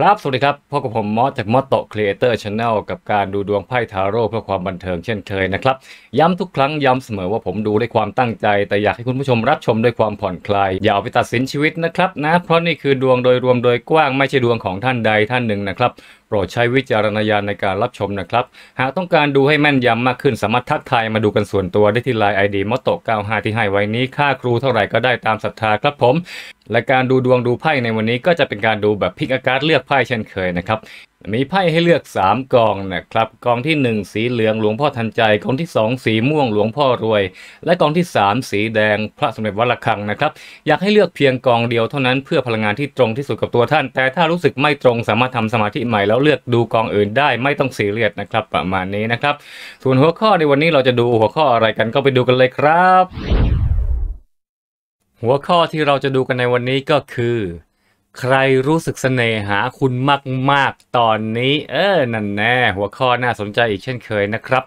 ครับ สวัสดีครับพบกับผมมอสจากมอสโตครีเอเตอร์ชาแนลกับการดูดวงไพ่ทาโร่เพื่อความบันเทิงเช่นเคยนะครับ ย้ำทุกครั้งย้ำเสมอว่าผมดูด้วยความตั้งใจ แต่อยากให้คุณผู้ชมรับชมด้วยความผ่อนคลายอย่าเอาไปตัดสินชีวิตนะครับนะ เพราะนี่คือดวงโดยรวมโดยกว้างไม่ใช่ดวงของท่านใดท่านหนึ่งนะครับโปรดใช้วิจารณญาณในการรับชมนะครับ หากต้องการดูให้แม่นยำมากขึ้นสามารถทักทายมาดูกันส่วนตัวได้ที่ Line ID มอตโต95ที่ให้ไว้นี้ค่าครูเท่าไหร่ก็ได้ตามศรัทธาครับผม และการดูดวงดูไพ่ในวันนี้ก็จะเป็นการดูแบบพิกอาการเลือกไพ่เช่นเคยนะครับมีไพ่ให้เลือก3กองนะครับกองที่ 1 สีเหลืองหลวงพ่อทันใจกองที่2สีม่วงหลวงพ่อรวย และกองที่3สีแดง พระสมเด็จวัลรคังนะครับ อยากให้เลือกเพียงกองเดียวเท่านั้นเพื่อพลังงานที่ตรงที่สุดกับตัวท่าน แต่ถ้ารู้สึกไม่ตรงสามารถทำสมาธิใหม่แล้วเลือกดูกองอื่นได้ ไม่ต้องสีเลียดนะครับประมาณนี้นะครับ ส่วนหัวข้อในวันนี้เราจะดูหัวข้ออะไรกันก็ไปดูกันเลยครับ หัวข้อที่เราจะดูกันในวันนี้ก็คือใครรู้สึกเสน่หาคุณมากๆ ตอนนี้ เออ นั่นแน่หัวข้อน่าสนใจอีกเช่นเคยนะครับ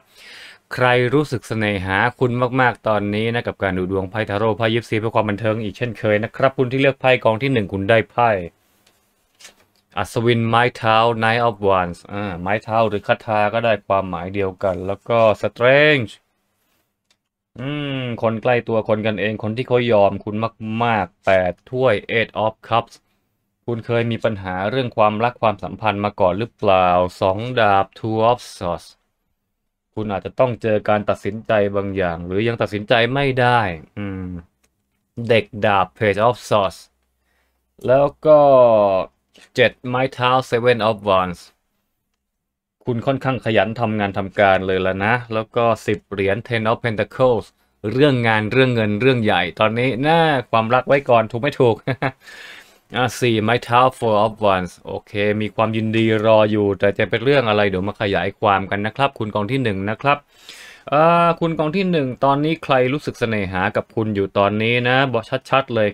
ใครรู้สึกเสน่หาคุณมาก ๆ ตอนนี้นะกับ การดูดวงไพ่ทาโร่ไพ่ยิปซีเพื่อความบันเทิงอีกเช่นเคยนะครับคุณที่เลือกไพ่กองที่ 1 คุณได้ไพ่อัศวินไม้เท้า Knight of Wands อ่าไม้เท้า หรือคาถาก็ได้ความหมายเดียวกัน แล้วก็ Strange อืมคนใกล้ตัวคนกันเอง คนที่เขายอมคุณมากๆ8ถ้วย Eight of Cups คุณเคยมีปัญหาเรื่องความรักความสัมพันธ์มาก่อนหรือเปล่าสองดาบ two of swords คุณอาจจะต้องเจอการตัดสินใจบางอย่างหรือยังตัดสินใจไม่ได้เด็กดาบ page of swords แล้วก็เจ็ดไม้เท้า seven of wands คุณค่อนข้างขยันทำงานทำการเลยละนะ แล้วก็สิบเหรียญ ten of pentacles เรื่องงานเรื่องเงินเรื่องใหญ่ ตอนนี้น่าความรักไว้ก่อนถูกไม่ถูกอ่สี่ไม้เท้า four of o n e s โอเค มีความยินดีรออยู่ แต่จะเป็นเรื่องอะไร เดี๋ยวมาขยายความกันนะครับ คุณกองที่หนึ่งนะครับอ่าคุณกองที่หนึ่งตอนนี้ใครรู้สึกเสน่หากับคุณอยู่ตอนนี้นะบอกชัดๆเลย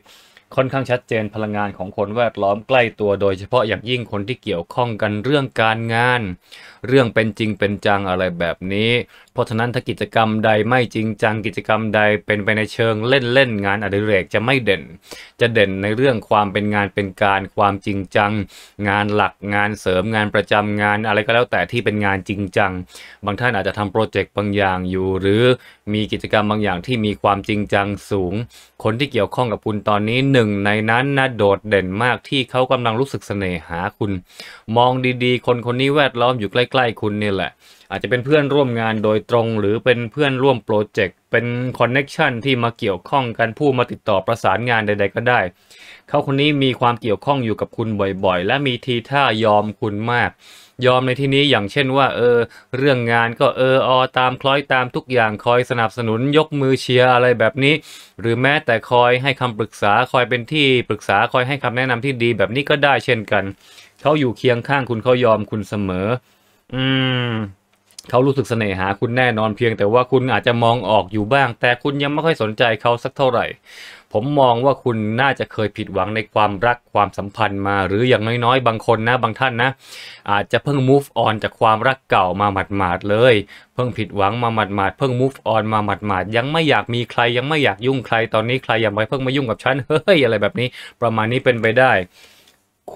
ค่อนข้างชัดเจนพลังงานของคนแวดล้อมใกล้ตัวโดยเฉพาะอย่างยิ่งคนที่เกี่ยวข้องกันเรื่องการงานเรื่องเป็นจริงเป็นจังอะไรแบบนี้ เพราะฉะนั้นถ้ากิจกรรมใดไม่จริงจัง กิจกรรมใดเป็นไปในเชิงเล่นเล่นงานอดิเรกจะไม่เด่น จะเด่นในเรื่องความเป็นงานเป็นการ ความจริงจัง งานหลักงานเสริมงานประจำงานอะไรก็แล้วแต่ที่เป็นงานจริงจังบางท่านอาจจะทำโปรเจกต์บางอย่างอยู่ หรือมีกิจกรรมบางอย่างที่มีความจริงจังสูง คนที่เกี่ยวข้องกับคุณตอนนี้หนึ่งในนั้นนะโดดเด่นมากที่เขากำลังรู้สึกเสน่หาคุณ มองดีๆ คนคนนี้แวดล้อมอยู่ใกล้ใกล้คุณนี่แหละอาจจะเป็นเพื่อนร่วมงานโดยตรงหรือเป็นเพื่อนร่วมโปรเจกต์เป็นคอนเน็ชันที่มาเกี่ยวข้องกันผู้มาติดต่อประสานงานใด ๆ ก็ได้เขาคนนี้มีความเกี่ยวข้องอยู่กับคุณบ่อยๆ และมีทีท่ายอมคุณมาก ยอมในที่นี้อย่างเช่นว่า เออเรื่องงานก็เอออตามคล้อยตามทุกอย่างคอยสนับสนุนยกมือเชียร์อะไรแบบนี้ หรือแม้แต่คอยให้คำปรึกษาคอยเป็นที่ปรึกษาคอยให้คำแนะนำที่ดีแบบนี้ก็ได้เช่นกันเขาอยู่เคียงข้างคุณเขายอมคุณเสมออืม เขารู้สึกเสน่หาคุณแน่นอนเพียงแต่ว่าคุณอาจจะมองออกอยู่บ้าง แต่คุณยังไม่ค่อยสนใจเขาสักเท่าไหร่ ผมมองว่าคุณน่าจะเคยผิดหวังในความรักความสัมพันธ์มาหรืออย่างน้อยๆ บางคนนะบางท่านนะ อาจจะเพิ่ง move on จากความรักเก่ามาหมาดๆเลย เพิ่งผิดหวังมาหมาดๆเพิ่ง move on มาหมาดๆยังไม่อยากมีใครยังไม่อยากยุ่งใครตอนนี้ใครอย่าไปเพิ่งมายุ่งกับฉันเฮ้ยอะไรแบบนี้ ประมาณนี้เป็นไปได้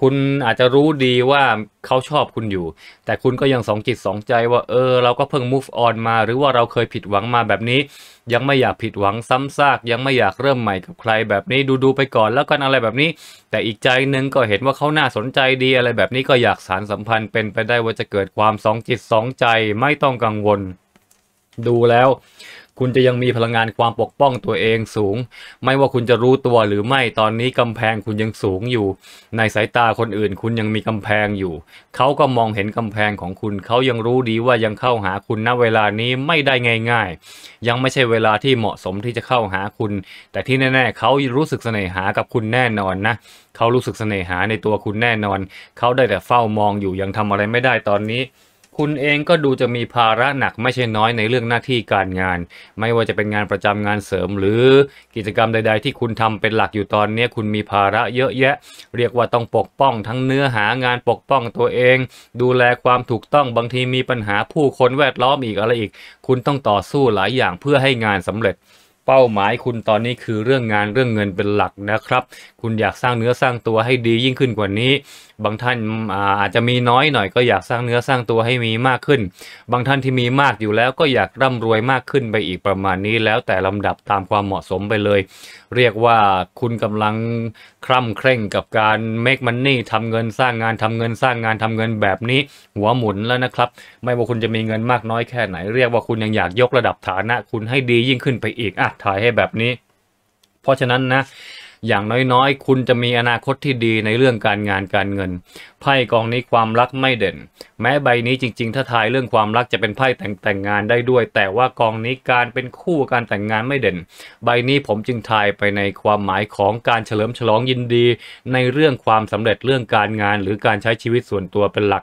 คุณอาจจะรู้ดีว่าเขาชอบคุณอยู่ แต่คุณก็ยังสองจิตสองใจว่าเออเราก็เพิ่ง move on มาหรือว่าเราเคยผิดหวังมาแบบนี้ ยังไม่อยากผิดหวังซ้ำซาก ยังไม่อยากเริ่มใหม่กับใครแบบนี้ดูดูไปก่อนแล้วกันอะไรแบบนี้ แต่อีกใจนึงก็เห็นว่าเขาน่าสนใจดีอะไรแบบนี้ก็อยากสารสัมพันธ์เป็นไปได้ว่าจะเกิดความสองจิตสองใจไม่ต้องกังวลดูแล้วคุณจะยังมีพลังงานความปกป้องตัวเองสูง ไม่ว่าคุณจะรู้ตัวหรือไม่ตอนนี้กำแพงคุณยังสูงอยู่ ในสายตาคนอื่นคุณยังมีกำแพงอยู่ เขาก็มองเห็นกำแพงของคุณเขายังรู้ดีว่ายังเข้าหาคุณณเวลานี้ไม่ได้ง่ายๆ ยังไม่ใช่เวลาที่เหมาะสมที่จะเข้าหาคุณ แต่ที่แน่ๆเขารู้สึกเสน่หากับคุณแน่นอนนะเขารู้สึกเสน่หาในตัวคุณแน่นอนเขาได้แต่เฝ้ามองอยู่ยังทำอะไรไม่ได้ตอนนี้คุณเองก็ดูจะมีภาระหนักไม่ใช่น้อยในเรื่องหน้าที่การงาน ไม่ว่าจะเป็นงานประจำงานเสริม หรือกิจกรรมใดๆที่คุณทำเป็นหลักอยู่ตอนนี้คุณมีภาระเยอะแยะ เรียกว่าต้องปกป้องทั้งเนื้อหางานปกป้องตัวเอง ดูแลความถูกต้องบางทีมีปัญหาผู้คนแวดล้อมอีกอะไรอีก คุณต้องต่อสู้หลายอย่างเพื่อให้งานสำเร็จ เป้าหมายคุณตอนนี้คือเรื่องงานเรื่องเงินเป็นหลักนะครับ คุณอยากสร้างเนื้อสร้างตัวให้ดียิ่งขึ้นกว่านี้บางท่านอาจจะมีน้อยหน่อย ก็อยากสร้างเนื้อสร้างตัวให้มีมากขึ้น บางท่านที่มีมากอยู่แล้ว ก็อยากร่ำรวยมากขึ้นไปอีกประมาณนี้แล้วแต่ลำดับตามความเหมาะสมไปเลย เรียกว่าคุณกำลังคร่ำเคร่งกับการ make money ทำเงินสร้างงาน ทำเงินสร้างงานทำเงินแบบนี้ หัวหมุนแล้วนะครับ ไม่ว่าคุณจะมีเงินมากน้อย แค่ไหน เรียกว่าคุณยังอยากยกระดับฐานะ คุณให้ดียิ่งขึ้นไปอีกอ่ะถ่ายให้แบบนี้ เพราะฉะนั้นนะอย่างน้อยๆ คุณจะมีอนาคตที่ดีในเรื่องการงานการเงินไพ่กองนี้ความรักไม่เด่น แม้ใบนี้จริงๆ ถ้าทายเรื่องความรักจะเป็นไพ่แต่งแต่งงานได้ด้วย แต่ว่ากองนี้การเป็นคู่การแต่งงานไม่เด่น ใบนี้ผมจึงทายไปในความหมายของการเฉลิมฉลองยินดีในเรื่องความสำเร็จเรื่องการงานหรือการใช้ชีวิตส่วนตัวเป็นหลัก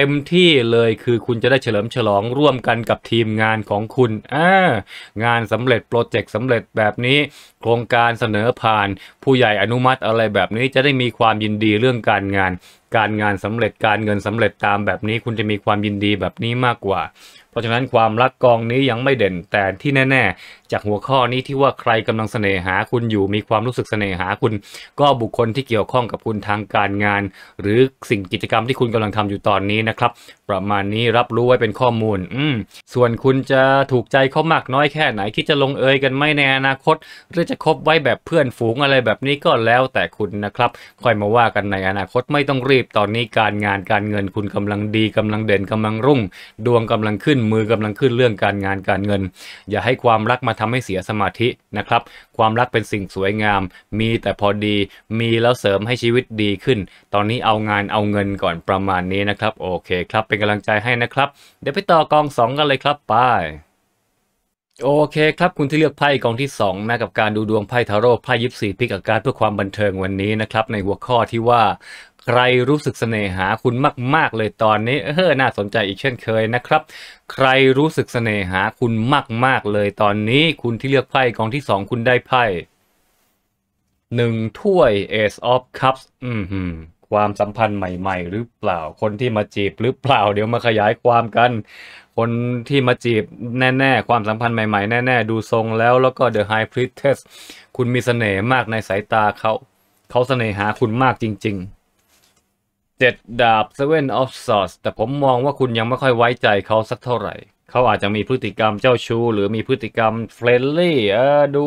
เต็มที่เลยคือคุณจะได้เฉลิมฉลองร่วมกันกับทีมงานของคุณอ่างานสำเร็จโปรเจกต์สำเร็จแบบนี้ โครงการเสนอผ่าน ผู้ใหญ่อนุมัติอะไรแบบนี้จะได้มีความยินดีเรื่องการงาน การงานสำเร็จการเงินสำเร็จตามแบบนี้คุณจะมีความยินดีแบบนี้มากกว่าเพราะฉะนั้นความรักกองนี้ยังไม่เด่นแต่ที่แน่ๆ จากหัวข้อนี้ที่ว่าใครกำลังเสน่หาคุณอยู่มีความรู้สึกเสน่หาคุณ ก็บุคคลที่เกี่ยวข้องกับคุณทางการงานหรือสิ่งกิจกรรมที่คุณกำลังทำอยู่ตอนนี้นะครับ ประมาณนี้รับรู้ไว้เป็นข้อมูลอืมส่วนคุณจะถูกใจเขามากน้อยแค่ไหนคิดจะลงเอยกันไม่ในอนาคตหรือจะคบไว้แบบเพื่อนฝูงอะไรแบบนี้ก็แล้วแต่คุณนะครับ ค่อยมาว่ากันในอนาคตไม่ต้องรีบตอนนี้การงานการเงินคุณกำลังดีกำลังเด่นกำลังรุ่งดวงกำลังขึ้นนมือกำลังขึ้นเรื่องการงานการเงิน อย่าให้ความรักมาทำให้เสียสมาธินะครับ ความรักเป็นสิ่งสวยงาม มีแต่พอดีมีแล้วเสริมให้ชีวิตดีขึ้น ตอนนี้เอางานเอาเงินก่อนประมาณนี้นะครับโอเคครับเป็นกำลังใจให้นะครับ เดี๋ยวไปต่อกอง 2 กันเลยครับไป โอเคครับคุณที่เลือกไพ่กองที่2นะกับการดูดวงไพ่ทาโร่ไพ่ยิปซีพิกอาการเพื่อความบันเทิงวันนี้นะครับ ในหัวข้อที่ว่าใครรู้สึกเสน่หาคุณมาก ๆเลยตอนนี้เออน่าสนใจอีกเช่นเคยนะครับ ใครรู้สึกเสน่หา คุณมาก ๆ เลยตอนนี้ คุณที่เลือกไพ่กองที่สองคุณได้ไพ่หนึ่งถ้วย Ace of Cups อืมฮึความสัมพันธ์ใหม่ๆ หรือเปล่าคนที่มาจีบ หรือเปล่าเดี๋ยวมาขยายความกัน คนที่มาจีบ แน่ๆความสัมพันธ์ใหม่ ๆแน่ ๆ ดูทรง แล้วแล้วก็ The High Priestess คุณมีเสน่ห์มากในสายตาเขา เขาเสน่หาคุณมากจริง ๆเจ็ดดาบเซเว่นออฟซอสแต่ผมมองว่าคุณยังไม่ค่อยไว้ใจเขาสักเท่าไหร่ เขาอาจจะมีพฤติกรรมเจ้าชู้ หรือมีพฤติกรรมเฟรนลี่เออดู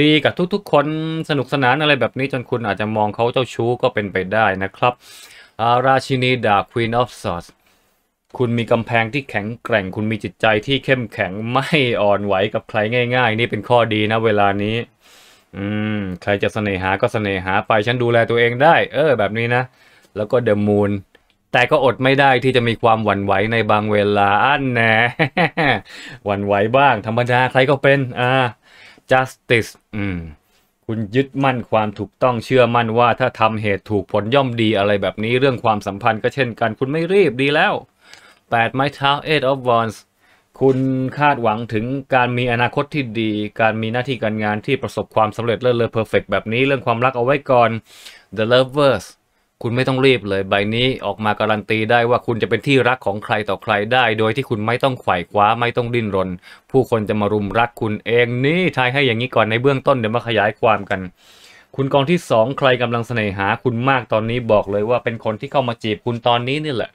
ดีกับทุก ๆ คนสนุกสนานอะไรแบบนี้จนคุณอาจจะมองเขาเจ้าชู้ ก็เป็นไปได้นะครับาราชินีดาควีนออฟซอสคุณมีกำแพงที่แข็งแกร่ง คุณมีจิตใจที่เข้มแข็งไม่อ่อนไหวกับใครง่าย ๆ นี่เป็นข้อดีนะ เวลานี้ อืมใครจะเสน่หาก็เสน่หาไปฉันดูแลตัวเองได้ เออแบบนี้นะแล้วก็เดอะมูน แต่ก็อดไม่ได้ที่จะมีความหวั่นไหวในบางเวลา อันแน่ หวั่นไหวบ้าง ธรรมดา ใครก็เป็น อ่า justice อืม คุณยึดมั่นความถูกต้องเชื่อมั่นว่าถ้าทำเหตุถูกผลย่อมดีอะไรแบบนี้เรื่องความสัมพันธ์ก็เช่นกันคุณไม่รีบดีแล้ว8ไม้เท้า eight of wands คุณคาดหวังถึงการมีอนาคตที่ดี การมีหน้าที่การงานที่ประสบความสำเร็จเลิศเลอเพอร์เฟกแบบนี้เรื่องความรักเอาไว้ก่อน the lovers คุณไม่ต้องรีบเลยใบนี้ออกมาการันตีได้ว่าคุณจะเป็นที่รักของใครต่อใครได้ โดยที่คุณไม่ต้องไขว่คว้าไม่ต้องดิ้นรน ผู้คนจะมารุมรักคุณเองนี่ทายให้อย่างนี้ก่อนในเบื้องต้นเดี๋ยวมาขยายความกัน คุณกองที่สองใครกำลังเสน่หาคุณมากตอนนี้บอกเลยว่าเป็นคนที่เข้ามาจีบคุณตอนนี้นี่แหละ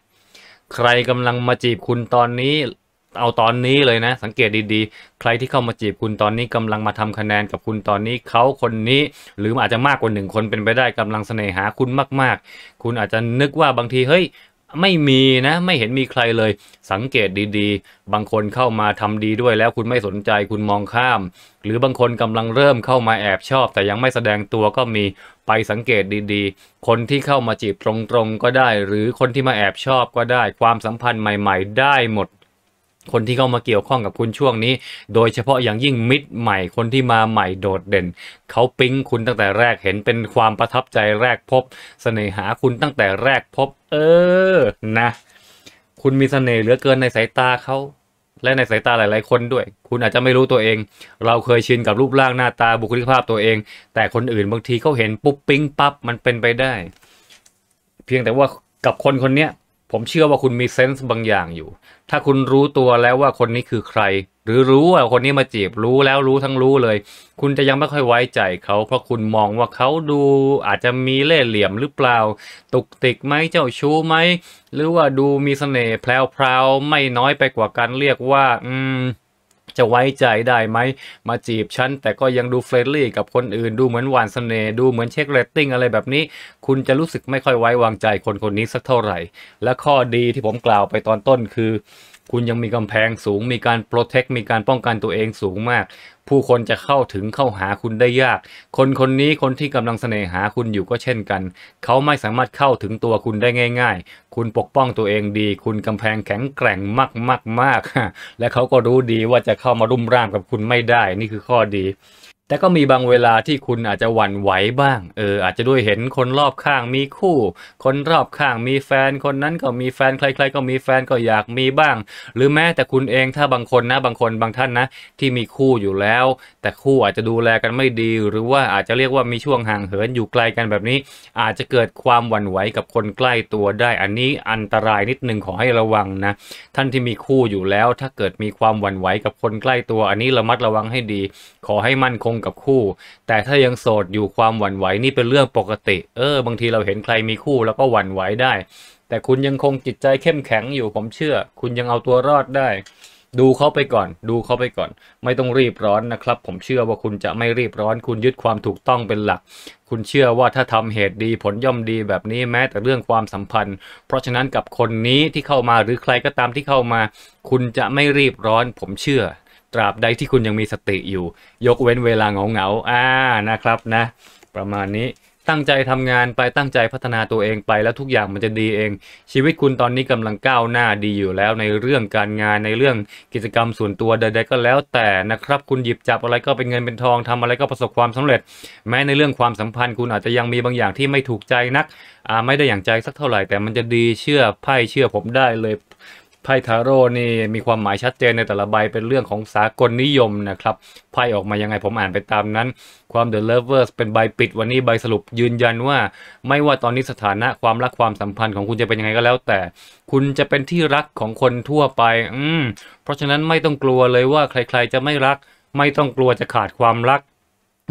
ใครกำลังมาจีบคุณตอนนี้เอาตอนนี้เลยนะ สังเกตดีๆ ใครที่เข้ามาจีบคุณตอนนี้กำลังมาทำคะแนนกับคุณตอนนี้เขาคนนี้ หรืออาจจะมากกว่าหนึ่งคนเป็นไปได้กำลังเสน่หาคุณมากๆ คุณอาจจะนึกว่าบางทีเฮ้ยไม่มีนะ ไม่เห็นมีใครเลย สังเกตดีๆ บางคนเข้ามาทำดีด้วยแล้วคุณไม่สนใจคุณมองข้าม หรือบางคนกำลังเริ่มเข้ามาแอบชอบ แต่ยังไม่แสดงตัวก็มีไปสังเกตดี ๆ คนที่เข้ามาจีบตรงๆก็ได้ หรือคนที่มาแอบชอบก็ได้ ความสัมพันธ์ใหม่ ๆ ได้หมดคนที่เข้ามาเกี่ยวข้องกับคุณช่วงนี้ โดยเฉพาะอย่างยิ่งมิตรใหม่ คนที่มาใหม่โดดเด่น เขาปิ๊งคุณตั้งแต่แรกเห็นเป็นความประทับใจแรกพบสเสน่หาคุณตั้งแต่แรกพบ เออนะ คุณมีสเสน่ห์เหลือเกินในสายตาเขา และในสายตาหลายๆคนด้วย คุณอาจจะไม่รู้ตัวเอง เราเคยชินกับรูปร่างหน้าตาบุคลิกภาพตัวเอง แต่คนอื่นบางทีเขาเห็นปุ๊บปิ๊งปับ๊บมันเป็นไปได้ เพียงแต่ว่ากับคนคนเนี้ยผมเชื่อว่าคุณมีเซนส์บางอย่างอยู่ ถ้าคุณรู้ตัวแล้วว่าคนนี้คือใคร หรือรู้ว่าคนนี้มาจีบรู้แล้วรู้ทั้งรู้เลย คุณจะยังไม่ค่อยไว้ใจเขา เพราะคุณมองว่าเขาดูอาจจะมีเล่ห์เหลี่ยมหรือเปล่า ตุกติกไหมเจ้าชู้ไหม หรือว่าดูมีสเสน่ห์แพรววไม่น้อยไปกว่าการเรียกว่า อืมจะไว้ใจได้ไหมมาจีบฉัน แต่ก็ยังดูเฟรนลี่กับคนอื่นดูเหมือนหวานสเสน่ห์ดูเหมือนเช็คเรตติ้งอะไรแบบนี้ คุณจะรู้สึกไม่ค่อยไว้วางใจคนคนนี้สักเท่าไหร่ และข้อดีที่ผมกล่าวไปตอนต้นคือคุณยังมีกำแพงสูงมีการโปรเทค มีการป้องกันตัวเองสูงมาก ผู้คนจะเข้าถึงเข้าหาคุณได้ยาก คนคนนี้คนที่กำลังเสน่หาคุณอยู่ก็เช่นกัน เขาไม่สามารถเข้าถึงตัวคุณได้ง่ายๆ คุณปกป้องตัวเองดี คุณกำแพงแข็งแกร่งมากมากมาก และเขาก็รู้ดีว่าจะเข้ามารุมร่ามกับคุณไม่ได้ นี่คือข้อดีแต่ก็มีบางเวลาที่คุณอาจจะหวั่นไหวบ้าง เออ อาจจะด้วยเห็นคนรอบข้างมีคู่ คนรอบข้างมีแฟน คนนั้นก็มีแฟนใครๆก็มีแฟนก็อยากมีบ้าง หรือแม้แต่คุณเอง ถ้าบางคนนะ บางคนบางท่านนะ ที่มีคู่อยู่แล้ว แต่คู่อาจจะดูแลกันไม่ดี หรือว่าอาจจะเรียกว่ามีช่วงห่างเหิน อยู่ไกลกันแบบนี้ อาจจะเกิดความหวั่นไหวกับคนใกล้ตัวได้ อันนี้อันตรายนิดนึงขอให้ระวังนะ ท่านที่มีคู่อยู่แล้ว ถ้าเกิดมีความหวั่นไหวกับคนใกล้ตัว อันนี้ระมัดระวังให้ดี ขอให้มั่นคงกับคู่ แต่ถ้ายังโสดอยู่ความหวั่นไหวนี่เป็นเรื่องปกติ เออ บางทีเราเห็นใครมีคู่แล้วก็หวั่นไหวได้ แต่คุณยังคงจิตใจเข้มแข็งอยู่ผมเชื่อ คุณยังเอาตัวรอดได้ ดูเขาไปก่อน ดูเขาไปก่อน ไม่ต้องรีบร้อนนะครับ ผมเชื่อว่าคุณจะไม่รีบร้อน คุณยึดความถูกต้องเป็นหลัก คุณเชื่อว่าถ้าทำเหตุดีผลย่อมดีแบบนี้แม้แต่เรื่องความสัมพันธ์ เพราะฉะนั้นกับคนนี้ที่เข้ามาหรือใครก็ตามที่เข้ามา คุณจะไม่รีบร้อน ผมเชื่อตราบใดที่คุณยังมีสติอยู่ ยกเว้นเวลาเหงาๆอ่านะครับนะ ประมาณนี้ตั้งใจทำงานไปตั้งใจพัฒนาตัวเองไปแล้วทุกอย่างมันจะดีเอง ชีวิตคุณตอนนี้กำลังก้าวหน้าดีอยู่แล้วในเรื่องการงานในเรื่องกิจกรรมส่วนตัวใดๆ ก็แล้วแต่นะครับ คุณหยิบจับอะไรก็เป็นเงินเป็นทอง ทำอะไรก็ประสบความสำเร็จ แม้ในเรื่องความสัมพันธ์ คุณอาจจะยังมีบางอย่างที่ไม่ถูกใจนักไม่ได้อย่างใจสักเท่าไหร่ แต่มันจะดีเชื่อไพ่เชื่อผมได้เลยไพ่ทาโร่นี่มีความหมายชัดเจนในแต่ละใบเป็นเรื่องของสากลนิยมนะครับไพ่ออกมายังไงผมอ่านไปตามนั้น ความ The Lovers เป็นใบปิดวันนี้ใบสรุปยืนยันว่าไม่ว่าตอนนี้สถานะความรักความสัมพันธ์ของคุณจะเป็นยังไงก็แล้ว แต่ คุณจะเป็นที่รักของคนทั่วไป อืมเพราะฉะนั้นไม่ต้องกลัวเลยว่าใคร ๆ จะไม่รักไม่ต้องกลัวจะขาดความรัก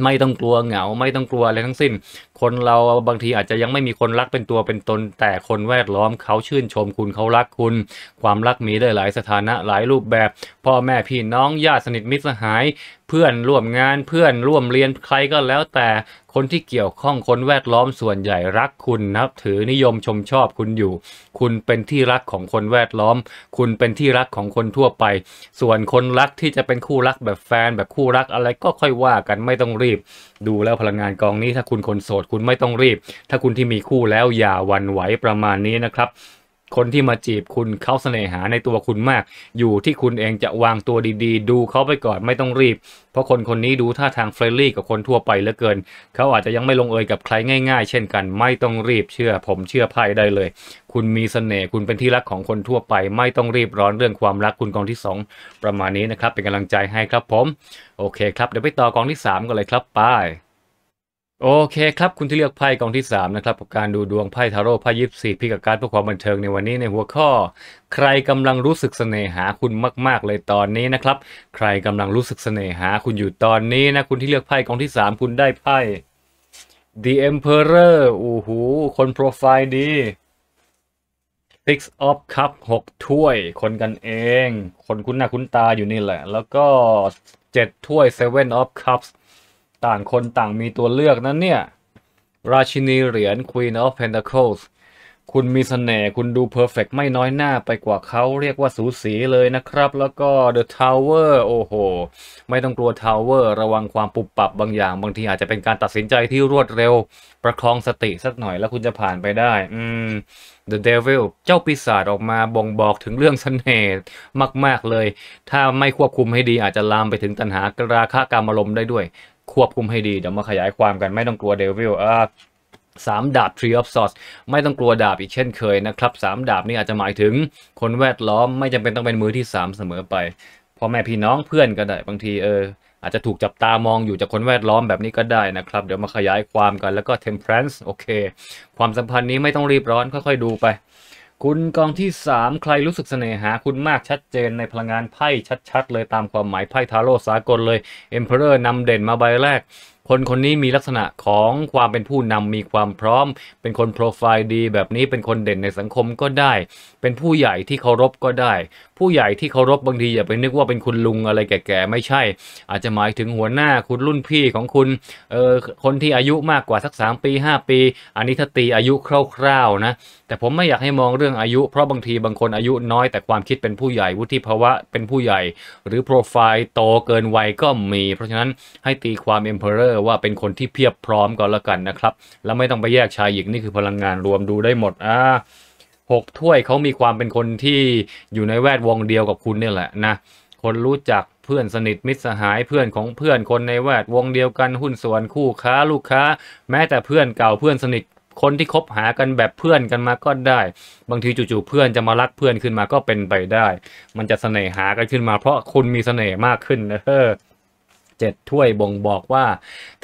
ไม่ต้องกลัวเหงา ไม่ต้องกลัวอะไรทั้งสิ้น คนเราบางทีอาจจะยังไม่มีคนรักเป็นตัวเป็นตนแต่คนแวดล้อมเขาชื่นชมคุณเขารักคุณ ความรักมีได้หลายสถานะหลายรูปแบบ พ่อแม่พี่น้องญาติสนิทมิตรสหายเพื่อนร่วมงานเพื่อนร่วมเรียนใครก็แล้วแต่คนที่เกี่ยวข้องคนแวดล้อม ส่วนใหญ่รักคุณนับถือนิยมชมชอบคุณอยู่ คุณเป็นที่รักของคนแวดล้อม คุณเป็นที่รักของคนทั่วไป ส่วนคนรักที่จะเป็นคู่รักแบบแฟนแบบคู่รักอะไรก็ค่อยว่ากันไม่ต้องรีบ ดูแล้วพลังงานกองนี้ถ้าคุณคนโสดคุณไม่ต้องรีบ ถ้าคุณที่มีคู่แล้วอย่าวันไหวประมาณนี้นะครับคนที่มาจีบคุณเขาเสน่หาในตัวคุณมาก อยู่ที่คุณเองจะวางตัวดีๆ ดูเขาไปก่อนไม่ต้องรีบ เพราะคนคนนี้ดูท่าทางเฟรนลี่กับคนทั่วไปเหลือเกินเขาอาจจะยังไม่ลงเอยกับใครง่ายๆ เช่นกันไม่ต้องรีบ เชื่อ ผมเชื่อไพ่ได้เลย คุณมีเสน่ห์คุณเป็นที่รักของคนทั่วไป ไม่ต้องรีบร้อนเรื่องความรักคุณกองที่ 2 ประมาณนี้นะครับเป็นกำลังใจให้ครับผมโอเคครับเดี๋ยวไปต่อกองที่ 3กันเลยครับไปโอเคครับคุณที่เลือกไพ่กองที่ 3 นะครับ กับการดูดวงไพ่ทาโร่ไพ่ยิปซีพิกการ์ดเพื่อความบันเทิงในวันนี้ในหัวข้อ ใครกำลังรู้สึกเสน่หาคุณมาก ๆ เลยตอนนี้นะครับ ใครกำลังรู้สึกเสน่หา คุณอยู่ตอนนี้นะคุณที่เลือกไพ่กองที่ 3 คุณได้ไพ่ The Emperor โอ้โหคนโปรไฟล์ดี Six of Cup 6 ถ้วย คนกันเอง คนคุ้นหน้าคุ้นตาอยู่นี่แหละ แล้วก็ 7 ถ้วย Seven of Cups ต่างคนต่างมีตัวเลือกนั้นเนี่ย ราชินีเหรียญ Queen of Pentacles คุณมีสเสน่ห์คุณดูเพอร์เฟกไม่น้อยหน้าไปกว่าเขาเรียกว่าสูสีเลยนะครับ แล้วก็ The Tower โอ้โห ไม่ต้องกลัว Tower ระวังความปุบปับบางอย่าง บางทีอาจจะเป็นการตัดสินใจที่รวดเร็ว ประคองสติสักหน่อยแล้วคุณจะผ่านไปได้ อืม The Devil เจ้าปีศาจออกมาบ่งบอกถึงเรื่องสเสน่ห์มากๆเลย ถ้าไม่ควบคุมให้ดีอาจจะลามไปถึงตัณหากราคากรรมอารมณ์ได้ด้วยควบคุมให้ดีเดี๋ยวมาขยายความกัน ไม่ต้องกลัวเดวิลอสามดาบ Tree of s อ o r d ไม่ต้องกลัวดาบอีกเช่นเคยนะครับสามดาบนี่อาจจะหมายถึงคนแวดล้อม ไม่จำเป็นต้องเป็นมือที่สามเสมอไปพ่อแม่พี่น้องเพื่อนก็ได้บางทีเอออาจจะถูกจับตามองอยู่จากคนแวดล้อมแบบนี้ก็ได้นะครับ เดี๋ยวมาขยายความกันแล้วก็ Temperance โอเคความสัมพันธ์นี้ไม่ต้องรีบร้อนค่อยๆดูไปคุณกองที่ 3 ใครรู้สึกเสน่หาคุณมากชัดเจนในพลังงานไพ่ชัดๆ เลยตามความหมายไพ่ทาโร่สากลเลยเเอ็มพอเรอร์นำเด่นมาใบแรกคนคนนี้มีลักษณะของความเป็นผู้นำมีความพร้อม เป็นคนโปรไฟล์ดีแบบนี้เป็นคนเด่นในสังคมก็ได้ เป็นผู้ใหญ่ที่เคารพก็ได้ ผู้ใหญ่ที่เคารพบางทีอย่าไปนึกว่าเป็นคุณลุงอะไรแก่ๆไม่ใช่ อาจจะหมายถึงหัวหน้าคุณรุ่นพี่ของคุณเอ่อคนที่อายุมากกว่า สัก 3 ปี 5 ปี อันนี้ถ้าตีอายุคร่าวๆนะแต่ผมไม่อยากให้มองเรื่องอายุเพราะบางทีบางคนอายุน้อยแต่ความคิดเป็นผู้ใหญ่วุฒิภาวะ เป็นผู้ใหญ่หรือโปรไฟล์โตเกินวัยก็มีเพราะฉะนั้นให้ตีความ emperor อว่าเป็นคนที่เพียบพร้อมก่อนละกันนะครับแล้วไม่ต้องไปแยกชายหญิงนี่คือพลังงานรวมดูได้หมด อ่าหกถ้วยเขามีความเป็นคนที่อยู่ในแวดวงเดียวกับคุณเนี่ยแหละนะคนรู้จักเพื่อนสนิทมิตรสหายเพื่อนของเพื่อนคนในแวดวงเดียวกันหุ้นส่วนคู่ค้า ลูกค้า แม้แต่เพื่อนเก่าเพื่อนสนิทคนที่คบหากันแบบเพื่อนกันมาก็ได้ บางทีจู่ๆเพื่อนจะมารักเพื่อนขึ้นมาก็เป็นไปได้ มันจะเสน่หากันขึ้นมา เพราะคุณมีเสน่ห์มากขึ้นเออ7ถ้วยบ่งบอกว่า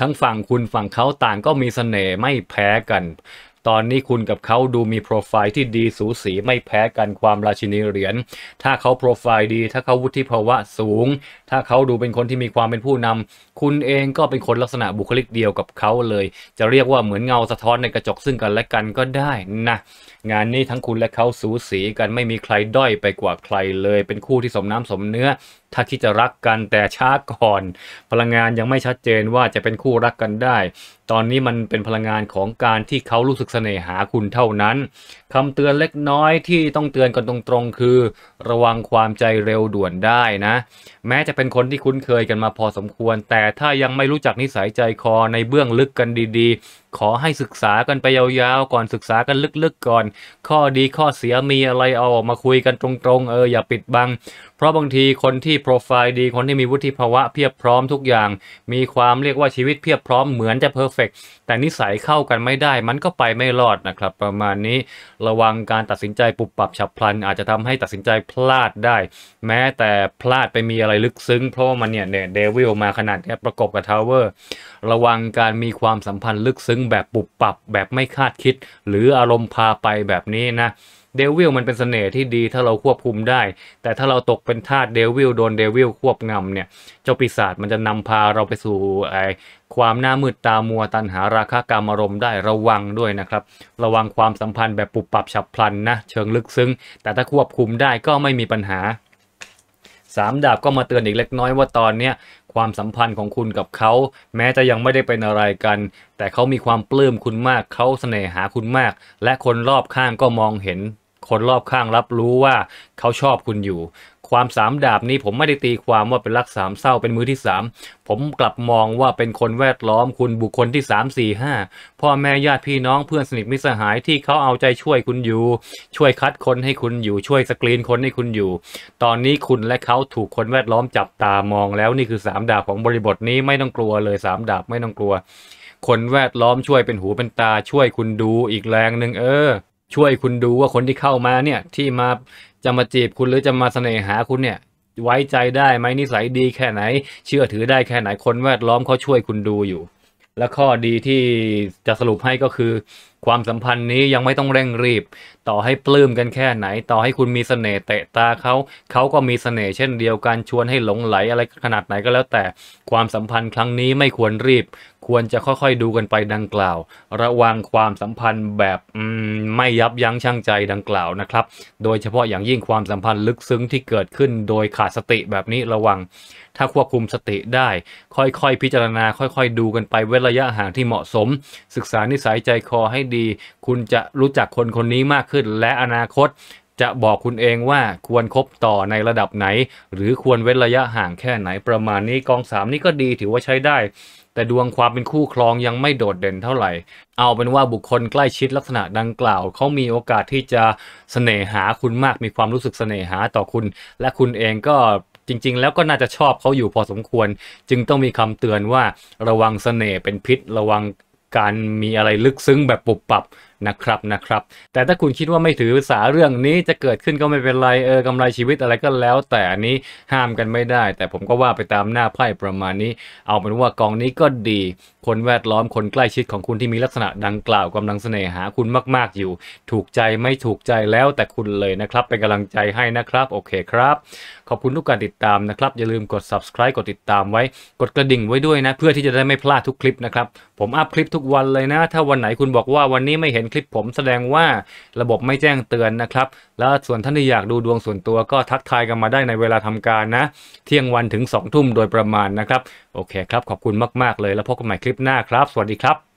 ทั้งฝั่งคุณฝั่งเขาต่างก็มีสเสน่ห์ไม่แพ้กัน ตอนนี้คุณกับเขาดูมีโปรไฟล์ที่ดีสูสีไม่แพ้กันความราชินีเหรียญถ้าเขาโปรไฟล์ดีถ้าเขาวุฒิภาวะสูง ถ้าเขาดูเป็นคนที่มีความเป็นผู้นำคุณเองก็เป็นคนลักษณะบุคลิกเดียวกับเขาเลย จะเรียกว่าเหมือนเงาสะท้อนในกระจกซึ่งกันและกันก็ได้นะงานนี้ทั้งคุณและเขาสูสีกันไม่มีใครด้อยไปกว่าใครเลย เป็นคู่ที่สมน้ำสมเนื้อถ้าคิดจะรักกันแต่ช้าก่อน พลังงานยังไม่ชัดเจนว่าจะเป็นคู่รักกันได้ ตอนนี้มันเป็นพลังงานของการที่เขารู้สึกเสน่หาคุณเท่านั้นคำเตือนเล็กน้อยที่ต้องเตือนกันตรงๆ คือ ระวังความใจเร็วด่วนได้นะ แม้จะเป็นคนที่คุ้นเคยกันมาพอสมควร แต่ถ้ายังไม่รู้จักนิสัยใจคอในเบื้องลึกกันดี ๆขอให้ศึกษากันไปยาวๆก่อนศึกษากันลึกๆก่อน ข้อดีข้อเสียมีอะไรเอาออกมาคุยกันตรงๆ เอออย่าปิดบัง เพราะบางทีคนที่โปรไฟล์ดีคนที่มีวุฒิภาวะเพียบพร้อมทุกอย่าง มีความเรียกว่าชีวิตเพียบพร้อมเหมือนจะเพอร์เฟกแต่นิสัยเข้ากันไม่ได้มันก็ไปไม่รอดนะครับ ประมาณนี้ระวังการตัดสินใจปุบปรับฉับพลันอาจจะทำให้ตัดสินใจพลาดได้ แม้แต่พลาดไปมีอะไรลึกซึ้งเพราะว่ามันเนี่ยเดวิลมาขนาดนี้ประกบกับทาวเวอร์ระวังการมีความสัมพันธ์ลึกซึ้งแบบปุบปับแบบไม่คาดคิดหรืออารมณ์พาไปแบบนี้นะเดวิลมันเป็นสเสน่ห์ที่ดีถ้าเราควบคุมได้ แต่ถ้าเราตกเป็นทาสเดวิลโดนเดวิลควบงำเนี่ยเจ้าปีศาจมันจะนำพาเราไปสู่ไอความหน้ามืดตามัวตันหาราคากรรมอารมณ์ได้ระวังด้วยนะครับระวังความสัมพันธ์แบบปุบปับฉับพลัน นะ เชิงลึกซึ้ง แต่ถ้าควบคุมได้ก็ไม่มีปัญหาสามดาบก็มาเตือนอีกเล็กน้อยว่าตอนเนี้ยความสัมพันธ์ของคุณกับเขา แม้จะยังไม่ได้เป็นอะไรกัน แต่เขามีความปลื้มคุณมากเขาเสน่หาคุณมาก และคนรอบข้างก็มองเห็น คนรอบข้างรับรู้ว่าเขาชอบคุณอยู่ความสามดาบนี้ผมไม่ได้ตีความว่าเป็นรักสามเศร้าเป็นมือที่สามผมกลับมองว่าเป็นคนแวดล้อมคุณบุคคลที่สามสี่ห้าพ่อแม่ญาติพี่น้องเพื่อนสนิทมิสหายที่เขาเอาใจช่วยคุณอยู่ช่วยคัดคนให้คุณอยู่ช่วยสกรีนคนให้คุณอยู่ตอนนี้คุณและเขาถูกคนแวดล้อมจับตามอง แล้วนี่คือสามดาบของบริบทนี้ไม่ต้องกลัวเลยสามดาบไม่ต้องกลัว คนแวดล้อมช่วยเป็นหูเป็นตา ช่วยคุณดูอีกแรงหนึ่งเออ ช่วยคุณดูว่าคนที่เข้ามาเนี่ยที่มาจะมาจีบคุณหรือจะมาเสน่หาคุณเนี่ย ไว้ใจได้ไหมนิสัยดีแค่ไหนเชื่อถือได้แค่ไหนคนแวดล้อมเขาช่วยคุณดูอยู่และข้อดีที่จะสรุปให้ก็คือ ความสัมพันธ์นี้ยังไม่ต้องเร่งรีบ ต่อให้ปลื้มกันแค่ไหน ต่อให้คุณมีสเสน่ห์เตะตาเขาเขาก็มีสเสน่ห์เช่นเดียวกันชวนให้หลงไหลอะไรขนาดไหนก็แล้วแต่ความสัมพันธ์ครั้งนี้ไม่ควรรีบ ควรจะค่อย ๆดูกันไปดังกล่าว ระวังความสัมพันธ์แบบไม่ยับยั้งชั่งใจดังกล่าวนะครับ โดยเฉพาะอย่างยิ่งความสัมพันธ์ลึกซึ้งที่เกิดขึ้นโดยขาดสติแบบนี้ระวังถ้าควบคุมสติได้ ค่อยๆ พิจารณาค่อยๆ ดูกันไปเว้นระยะห่างที่เหมาะสม ศึกษานิสัยใจคอให้ดี คุณจะรู้จักคนคนนี้มากขึ้น และอนาคต จะบอกคุณเองว่าควรครบต่อในระดับไหน หรือควรเว้นระยะห่างแค่ไหน ประมาณนี้กองสามนี้ก็ดีถือว่าใช้ได้ แต่ดวงความเป็นคู่ครองยังไม่โดดเด่นเท่าไหร่ เอาเป็นว่าบุคคลใกล้ชิดลักษณะดังกล่าว เขามีโอกาสที่จะเสน่หาคุณมาก มีความรู้สึกเสน่หาต่อคุณ และคุณเองก็จริงๆ แล้วก็น่าจะชอบเขาอยู่พอสมควร จึงต้องมีคำเตือนว่าระวังเสน่ห์เป็นพิษ ระวังการมีอะไรลึกซึ้งแบบปุบปับนะครับนะครับแต่ถ้าคุณคิดว่าไม่ถือสาเรื่องนี้จะเกิดขึ้นก็ไม่เป็นไรเออกำไรชีวิตอะไรก็แล้วแต่อันนี้ห้ามกันไม่ได้ แต่ผมก็ว่าไปตามหน้าไพ่ประมาณนี้ เอาเป็นว่ากองนี้ก็ดีคนแวดล้อมคนใกล้ชิดของคุณที่มีลักษณะดังกล่าว กำลังเสน่หาคุณมากๆอยู่ ถูกใจไม่ถูกใจแล้วแต่คุณเลยนะครับเป็นกำลังใจให้นะครับ โอเคครับขอบคุณทุกการติดตามนะครับอย่าลืมกด subscribe กดติดตามไว้ กดกระดิ่งไว้ด้วยนะเพื่อที่จะได้ไม่พลาดทุกคลิปนะครับผมอัพคลิปทุกวันเลยนะถ้าวันไหนคุณบอกว่าวันนี้ไม่เห็นคลิปผมแสดงว่าระบบไม่แจ้งเตือนนะครับ แล้วส่วนท่านที่อยากดูดวงส่วนตัวก็ทักทายกันมาได้ในเวลาทำการนะ เที่ยงวันถึง2องทุ่มโดยประมาณนะครับ โอเคครับขอบคุณมาก ๆเลยแล้วพบกันใหม่คลิปหน้าครับ สวัสดีครับ